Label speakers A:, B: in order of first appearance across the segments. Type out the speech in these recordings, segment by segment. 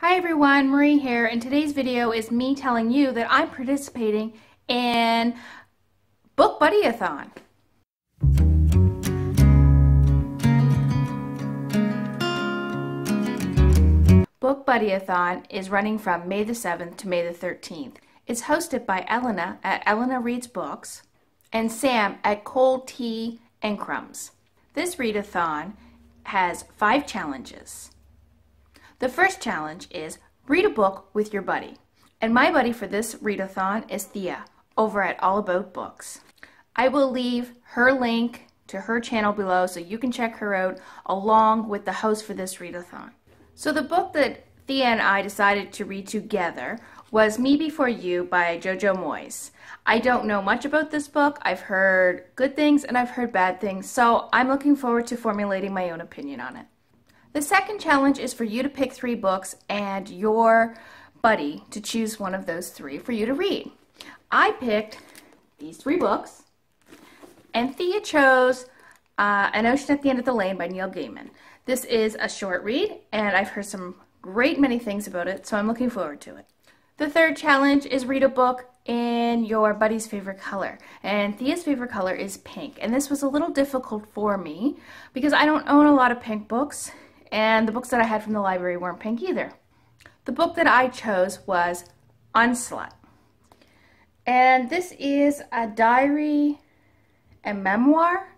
A: Hi everyone, Marie here, and today's video is me telling you that I'm participating in Book Buddyathon. Book Buddyathon is running from May the 7th to May the 13th. It's hosted by Elena at Elena Reads Books and Sam at Cold Tea and Crumbs. This readathon has five challenges. The first challenge is read a book with your buddy. And my buddy for this readathon is Thea over at All About Books. I will leave her link to her channel below so you can check her out along with the host for this readathon. So the book that Thea and I decided to read together was Me Before You by Jojo Moyes. I don't know much about this book. I've heard good things and I've heard bad things, so I'm looking forward to formulating my own opinion on it. The second challenge is for you to pick three books and your buddy to choose one of those three for you to read. I picked these three books, and Thea chose uh, An Ocean at the End of the Lane by Neil Gaiman. This is a short read, and I've heard some great many things about it, so I'm looking forward to it. The third challenge is read a book in your buddy's favorite color. And Thea's favorite color is pink. And this was a little difficult for me because I don't own a lot of pink books and the books that I had from the library weren't pink either. The book that I chose was Onslaught. And this is a diary and memoir.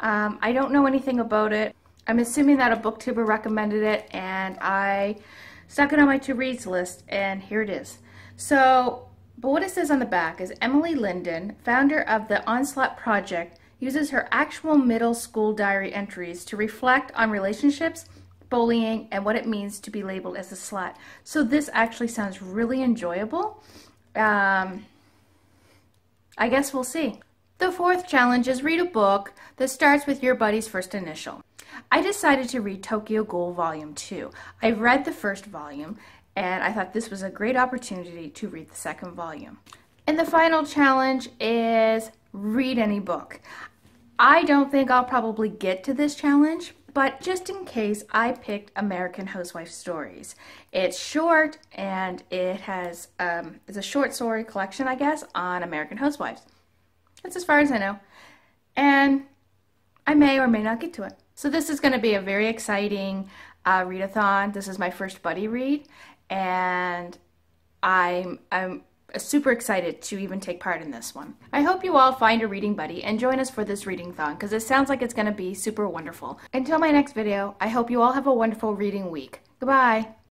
A: Um, I don't know anything about it. I'm assuming that a booktuber recommended it and I stuck it on my to reads list and here it is. So, but what it says on the back is Emily Linden, founder of the Onslaught Project, uses her actual middle school diary entries to reflect on relationships bullying, and what it means to be labeled as a slut. So this actually sounds really enjoyable. Um, I guess we'll see. The fourth challenge is read a book that starts with your buddy's first initial. I decided to read Tokyo Ghoul Volume 2. I read the first volume and I thought this was a great opportunity to read the second volume. And the final challenge is read any book. I don't think I'll probably get to this challenge but just in case, I picked American Housewife Stories. It's short and it has, um, it's a short story collection, I guess, on American Housewives. That's as far as I know. And I may or may not get to it. So this is going to be a very exciting uh, readathon. This is my first buddy read, and I'm I'm super excited to even take part in this one. I hope you all find a reading buddy and join us for this reading thon because it sounds like it's going to be super wonderful. Until my next video, I hope you all have a wonderful reading week. Goodbye!